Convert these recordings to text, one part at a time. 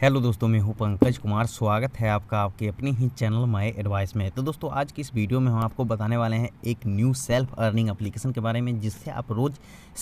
hello दोस्तों मैं हूं पंकज कुमार स्वागत है आपका आपके अपने ही चैनल माय एडवाइस में तो दोस्तों आज की इस वीडियो में हम आपको बताने वाले हैं एक न्यू सेल्फ अर्निंग एप्लीकेशन के बारे में जिससे आप रोज़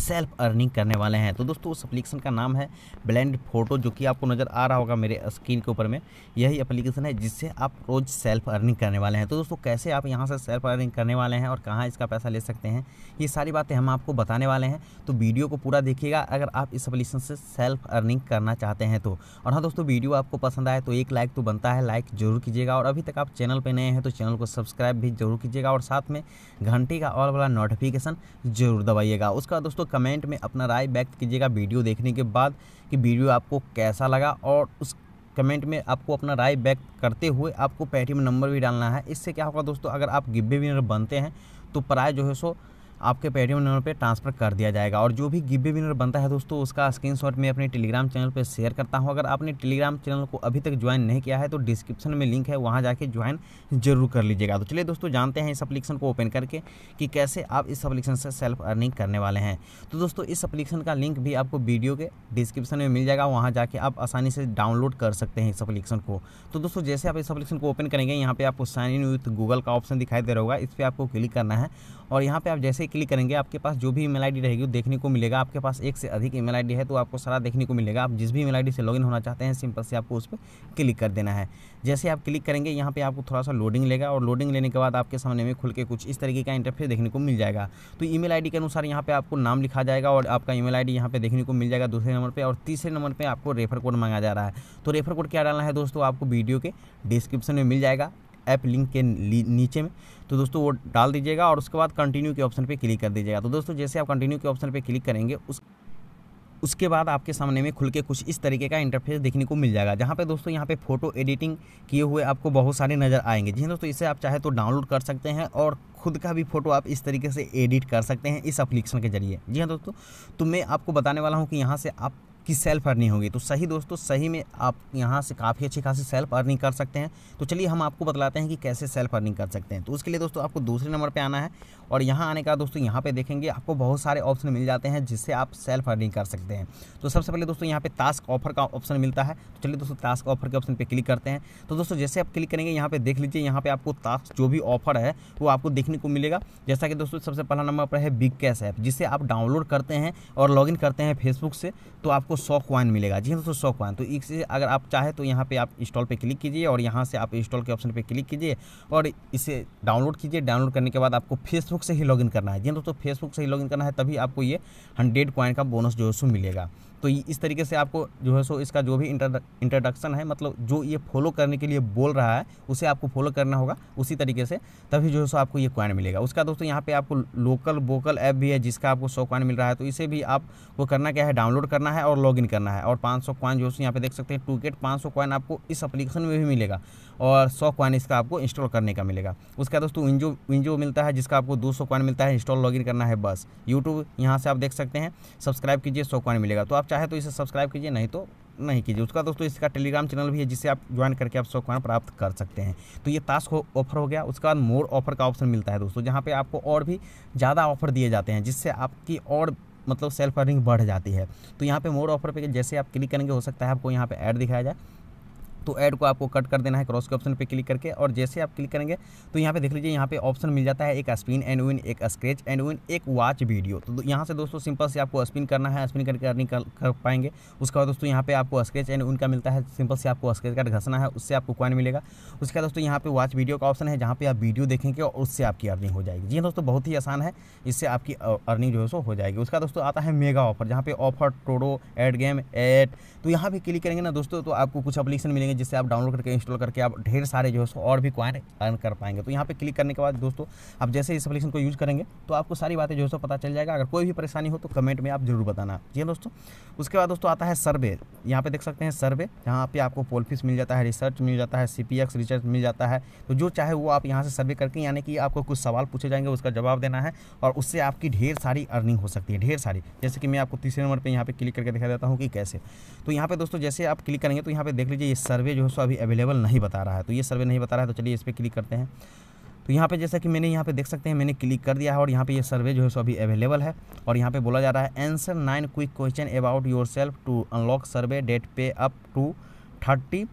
सेल्फ अर्निंग करने वाले हैं तो दोस्तों उस एप्लीकेशन का नाम है ब्लेंड फोटो जो कि आपको नज़र आ रहा होगा मेरे स्क्रीन के ऊपर में यही एप्लीकेशन है जिससे आप रोज़ सेल्फ अर्निंग करने वाले हैं तो दोस्तों कैसे आप यहाँ से सेल्फ अर्निंग करने वाले हैं और कहाँ इसका पैसा ले सकते हैं ये सारी बातें हम आपको बताने वाले हैं तो वीडियो को पूरा देखिएगा अगर आप इस अपलीकेशन से सेल्फ अर्निंग करना चाहते हैं तो और हाँ दोस्तों दोस्तों वीडियो आपको पसंद आए तो एक लाइक तो बनता है लाइक जरूर कीजिएगा और अभी तक आप चैनल पर नए हैं तो चैनल को सब्सक्राइब भी जरूर कीजिएगा और साथ में घंटे का और वाला नोटिफिकेशन जरूर दबाइएगा उसका दोस्तों कमेंट में अपना राय व्यक्त कीजिएगा वीडियो देखने के बाद कि वीडियो आपको कैसा लगा और उस कमेंट में आपको अपना राय व्यक्त करते हुए आपको पेटीएम नंबर भी डालना है इससे क्या होगा दोस्तों अगर आप गिब्बे विनर बनते हैं तो प्राय जो है सो आपके पेटीएम नंबर पर ट्रांसफ़र कर दिया जाएगा और जो भी गिब्बे विनर बनता है दोस्तों उसका स्क्रीनशॉट मैं अपने टेलीग्राम चैनल पर शेयर करता हूँ अगर आपने टेलीग्राम चैनल को अभी तक ज्वाइन नहीं किया है तो डिस्क्रिप्शन में लिंक है वहाँ जाके ज्वाइन जरूर कर लीजिएगा तो चलिए दोस्तों जानते हैं इस अपलीकेशन को ओपन करके कि कैसे आप इस अपलीकेशन से सेल्फ अर्निंग करने वाले हैं तो दोस्तों इस अपलीकेशन का लिंक भी आपको वीडियो के डिस्क्रिप्शन में मिल जाएगा वहाँ जाके आप आसानी से डाउनलोड कर सकते हैं इस अपलीकेशन को तो दोस्तों जैसे आप इस अपलीकेशन को ओपन करेंगे यहाँ पर आपको साइन इन विथ गूगल का ऑप्शन दिखाई दे रहा होगा इस पर आपको क्लिक करना है और यहाँ पर आप जैसे इसे क्लिक करेंगे आपके पास जो भी ईमेल आईडी रहेगी वो देखने को मिलेगा आपके पास एक से अधिक ईमेल आईडी है तो आपको सारा देखने को मिलेगा आप जिस भी ईमेल आईडी से लॉगिन होना चाहते हैं सिंपल से आपको उस पर क्लिक कर देना है जैसे आप क्लिक करेंगे यहाँ पर आपको थोड़ा सा लोडिंग लेगा और लोडिंग लेने के बाद आपके सामने में खुल के कुछ इस तरीके का इंटरफेस देखने को मिल जाएगा तो ई मेल के अनुसार यहाँ पर आपको नाम लिखा जाएगा और आपका ई मेल यहाँ पे देखने को मिल जाएगा दूसरे नंबर पर और तीसरे नंबर पर आपको रेफर कोड मांगा जा रहा है तो रेफर कोड क्या डालना है दोस्तों आपको वीडियो के डिस्क्रिप्शन में मिल जाएगा ऐप लिंक के नीचे में तो दोस्तों वो डाल दीजिएगा और उसके बाद कंटिन्यू के ऑप्शन पर क्लिक कर दीजिएगा तो दोस्तों जैसे आप कंटिन्यू के ऑप्शन पर क्लिक करेंगे उस उसके बाद आपके सामने में खुल के कुछ इस तरीके का इंटरफेस देखने को मिल जाएगा जहाँ पे दोस्तों यहाँ पे फोटो एडिटिंग किए हुए आपको बहुत सारे नज़र आएंगे जी हाँ दोस्तों इसे आप चाहे तो डाउनलोड कर सकते हैं और खुद का भी फोटो आप इस तरीके से एडिट कर सकते हैं इस अप्लीकेशन के जरिए जी हाँ दोस्तों तो मैं आपको बताने वाला हूँ कि यहाँ से आप की सेल्फ अर्निंग होगी तो सही दोस्तों सही में आप यहाँ से काफ़ी अच्छी खासी सेल्फ अर्निंग कर सकते हैं तो चलिए हम आपको बतलाते हैं कि कैसे सेल्फ अर्निंग कर सकते हैं तो उसके लिए दोस्तों आपको दूसरे नंबर पर आना है और यहाँ आने का दोस्तों यहाँ पर देखेंगे आपको बहुत सारे ऑप्शन मिल जाते हैं जिससे आप सेल्फ अर्निंग कर सकते हैं तो सबसे पहले दोस्तों यहाँ पर टास्क ऑफर का ऑप्शन मिलता है तो चलिए दोस्तों टास्क ऑफर के ऑप्शन पर क्लिक करते हैं तो दोस्तों जैसे आप क्लिक करेंगे यहाँ पर देख लीजिए यहाँ पर आपको टास्क जो भी ऑफर है वो आपको देखने को मिलेगा जैसा कि दोस्तों सबसे पहला नंबर पर है बिग कैश ऐप जिसे आप डाउनलोड करते हैं और लॉगिन करते हैं फेसबुक से तो आपको आपको सौ क्वाइन मिलेगा जी हाँ दोस्तों सौ क्वाइन तो इससे अगर आप चाहे तो यहाँ पे आप इंस्टॉल पे क्लिक कीजिए और यहाँ से आप इंस्टॉल के ऑप्शन पे क्लिक कीजिए और इसे डाउनलोड कीजिए डाउनलोड करने के बाद आपको फेसबुक से ही लॉगिन करना है जी हाँ दोस्तों फेसबुक से ही लॉगिन करना है तभी आपको ये हंड्रेड क्वाइन का बोनस जो है सो मिलेगा तो इस तरीके से आपको जो है सो इसका जो भी इंट्रोडक्शन है मतलब जो ये फॉलो करने के लिए बोल रहा है उसे आपको फॉलो करना होगा उसी तरीके से तभी जो है सो आपको ये क्वाइन मिलेगा उसका दोस्तों यहाँ पे आपको लोकल वोकल ऐप भी है जिसका आपको सौ क्वाइन मिल रहा है तो इसे भी आपको करना क्या है डाउनलोड करना है और लॉग इन करना है और 500 सौ क्वाइन जो है यहाँ पे देख सकते हैं टू गेट पाँच सौ क्वाइन आपको इस अपलीकेशन में भी मिलेगा और 100 क्वाइन इसका आपको इंस्टॉल करने का मिलेगा उसके बाद दोस्तों विंजो विंजो मिलता है जिसका आपको 200 सौ क्वाइन मिलता है इंस्टॉल इन करना है बस यूट्यूब यहाँ से आप देख सकते हैं सब्सक्राइब कीजिए सौ कॉइन मिलेगा तो आप चाहे तो इसे सब्सक्राइब कीजिए नहीं तो नहीं कीजिए उसका दोस्तों इसका टेलीग्राम चैनल भी है जिससे आप ज्वाइन करके आप सौ क्वाइन प्राप्त कर सकते हैं तो ये टास्क ऑफर हो गया उसके बाद मोर ऑफर का ऑप्शन मिलता है दोस्तों जहाँ पर आपको और भी ज़्यादा ऑफर दिए जाते हैं जिससे आपकी और मतलब सेल्फ अर्निंग बढ़ जाती है तो यहाँ पे मोर ऑफर पे जैसे आप क्लिक करेंगे हो सकता है आपको यहाँ पे ऐड दिखाया जाए तो ऐड को आपको कट कर देना है क्रॉस के ऑप्शन पे क्लिक करके और जैसे आप क्लिक करेंगे तो यहाँ पे देख लीजिए यहाँ पे ऑप्शन मिल जाता है एक स्पिन एंड विन एक स्क्रेच एंड विन एक वॉच वीडियो तो यहाँ से दोस्तों सिंपल से आपको स्पिन करना है स्पिन करके अर्निंग कर, कर पाएंगे उसके बाद दोस्तों यहाँ पे आपको स्क्रेच एंड उन का मिलता है सिंपल से आपको स्क्रेच कार्ड घसना है उससे आपको कॉइन मिलेगा उसके बाद दोस्तों यहाँ पे वॉच वीडियो का ऑप्शन है जहाँ पे आप वीडियो देखेंगे और उससे आपकी अर्निंग हो जाएगी जी हाँ दोस्तों बहुत ही आसान है इससे आपकी अर्निंग जो है सो हो जाएगी उसका दोस्तों आता है मेगा ऑफर जहाँ पे offer to do ad game ad तो यहाँ पे क्लिक करेंगे ना दोस्तों तो आपको कुछ अपलिकेशन मिलेंगे है जिसे आप डाउनलोड करके इंस्टॉल करके आप ढेर सारे जो है सो और भी कॉइन अर्न कर पाएंगे तो यहाँ पर क्लिक करने के बाद दोस्तों आप जैसे इस एप्लीकेशन को यूज़ करेंगे तो आपको सारी बातें जो है सो पता चल जाएगा अगर कोई भी परेशानी हो तो कमेंट में आप जरूर बताना जी हाँ दोस्तों उसके बाद दोस्तों आता है सर्वे यहाँ पर देख सकते हैं सर्वे यहाँ पर आपको पोलफिस मिल जाता है रिसर्च मिल जाता है सी रिसर्च मिल जाता है तो जो चाहे वो आप यहाँ से सर्वे करके यानी कि आपको कुछ सवाल पूछे जाएंगे उसका जवाब देना है और उससे आपकी ढेर सारी अर्निंग हो सकती है ढेर सारी जैसे कि मैं आपको तीसरे नंबर पर यहाँ पर क्लिक करके दिखा देता हूँ कि कैसे तो यहाँ पर दोस्तों जैसे आप क्लिक करेंगे तो यहाँ पर देख लीजिए ये सर्वे सर्वे जो है सो अभी अवेलेबल नहीं बता रहा है तो ये सर्वे नहीं बता रहा है तो चलिए इस पर क्लिक करते हैं तो यहाँ पे जैसा कि मैंने यहाँ पे देख सकते हैं मैंने क्लिक कर दिया है और यहाँ पे ये यह सर्वे जो है सो अभी अवेलेबल है और यहाँ पे बोला जा रहा है answer nine quick question about yourself to unlock survey that pay up to thirty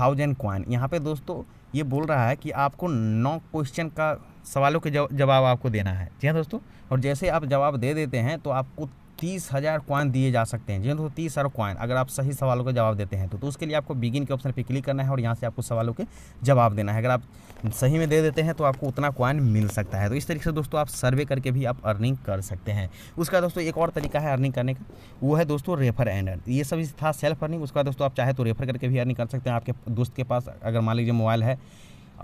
thousand coin यहाँ पे दोस्तों ये बोल रहा है कि आपको नौ क्वेश्चन का सवालों के जवाब आपको देना है जी हाँ दोस्तों और जैसे आप जवाब दे देते हैं तो आपको तीस हज़ार क्वाइन दिए जा सकते हैं जी तो तीस हज़ार क्वाइन अगर आप सही सवालों के जवाब देते हैं तो, तो उसके लिए आपको बिगिन के ऑप्शन पर क्लिक करना है और यहाँ से आपको सवालों के जवाब देना है अगर आप सही में दे देते हैं तो आपको उतना क्वाइन मिल सकता है तो इस तरीके से दोस्तों आप सर्वे करके भी आप अर्निंग कर सकते हैं उसका दोस्तों एक और तरीका है अर्निंग करने का वो है दोस्तों रेफर एंड अर्न ये सब था सेल्फ अर्निंग उसका दोस्तों आप चाहे तो रेफर करके भी अर्निंग कर सकते हैं आपके दोस्त के पास अगर मान लीजिए मोबाइल है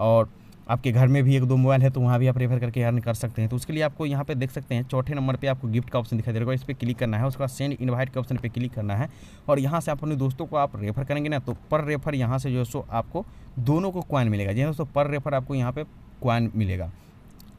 और आपके घर में भी एक दो मोबाइल है तो वहाँ भी आप रेफर करके अर्न कर सकते हैं तो उसके लिए आपको यहाँ पे देख सकते हैं चौथे नंबर पे आपको गिफ्ट का ऑप्शन दिखाई दे रहा है इस पर क्लिक करना है उसके बाद सेंड इन्वाइट के ऑप्शन पे क्लिक करना है और यहाँ से आप अपने दोस्तों को आप रेफर करेंगे ना तो पर रेफर यहाँ से जो सो आपको दोनों को क्वाइन मिलेगा जी हाँ दोस्तों पर रेफर आपको यहाँ पर क्वाइन मिलेगा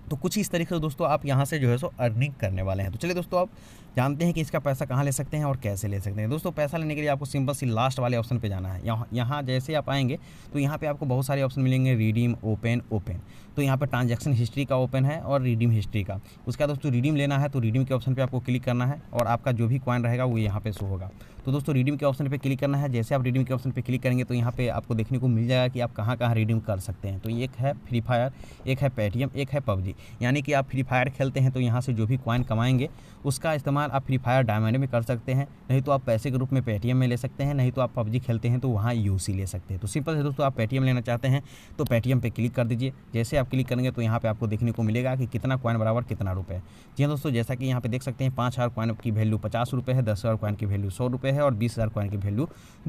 तो कुछ इस तरीके से दोस्तों आप यहाँ से जो है सो अर्निंग करने वाले हैं तो चलिए दोस्तों आप जानते हैं कि इसका पैसा कहाँ ले सकते हैं और कैसे ले सकते हैं दोस्तों पैसा लेने के लिए आपको सिंपल सी लास्ट वाले ऑप्शन पे जाना है यहाँ यहाँ जैसे आप आएंगे तो यहाँ पे आपको बहुत सारे ऑप्शन मिलेंगे रिडीम ओपन ओपन तो यहाँ पे ट्रांजैक्शन हिस्ट्री का ओपन है और रिडीम हिस्ट्री का उसके बाद दोस्तों रिडीम लेना है तो रिडीम के ऑप्शन पर आपको क्लिक करना है और आपका जो भी कॉइन रहेगा वो यहाँ पर शो होगा तो दोस्तों रिडीम के ऑप्शन पर क्लिक करना है जैसे आप रिडीम के ऑप्शन पर क्लिक करेंगे तो यहाँ पर आपको देखने को मिल जाएगा कि आप कहाँ कहाँ रिडीम कर सकते हैं तो एक है फ्री फायर एक है पेटीएम एक है पबजी यानी कि आप फ्री फायर खेलते हैं तो यहाँ से जो भी कॉइन कमाएंगे उसका इस्तेमाल आप फ्री फायर डायमंड में कर सकते हैं नहीं तो आप पैसे के रूप में पेटीएम में ले सकते हैं नहीं तो आप पबजी खेलते हैं तो वहाँ यू ले सकते हैं तो सिंपल है दोस्तों आप पेटीएम लेना चाहते हैं तो पेटीएम पर क्लिक कर दीजिए जैसे आप क्लिक करेंगे तो यहाँ पर आपको देखने को मिलेगा कि कितना कॉइन बराबर कितना रुपये जी हाँ दोस्तों जैसा कि यहाँ पर देख सकते हैं पाँच हज़ार कॉइन की वैल्यू पचास रुपये है दस हज़ार कॉइन की वैल्यू सौ रुपये है है और बीस हज़ार कॉइन की वैल्यू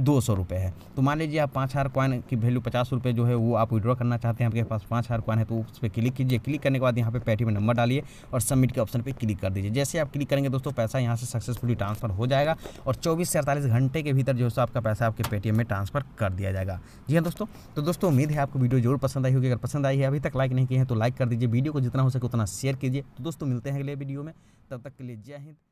दो सौ रुपये है तो मान लीजिए आप पाँच हज़ार कॉइन की वैल्यू पचास रुपये जो है वो आप विड्रॉ करना चाहते हैं आपके पास पाँच हज़ार कॉइन है तो उस पर क्लिक कीजिए क्लिक करने के बाद यहाँ पे पेटीएम नंबर डालिए और सबमिट के ऑप्शन पर क्लिक कर दीजिए जैसे आप क्लिक करेंगे दोस्तों पैसा यहाँ से सक्सेसफुली ट्रांसफर हो जाएगा और चौबीस से अड़तालीस घंटे के भीतर जो है आपका पैसा आपके पेटीएम में ट्रांसफर कर दिया जाएगा जी हाँ दोस्तों तो दोस्तों उम्मीद है आपको वीडियो जरूर पसंद आई होगी अगर पसंद आई है अभी तक लाइक नहीं किए हैं तो लाइक कर दीजिए वीडियो को जितना हो सके उतना शेयर कीजिए तो दोस्तों मिलते हैं अगले वीडियो में तब तक के लिए जय हिंद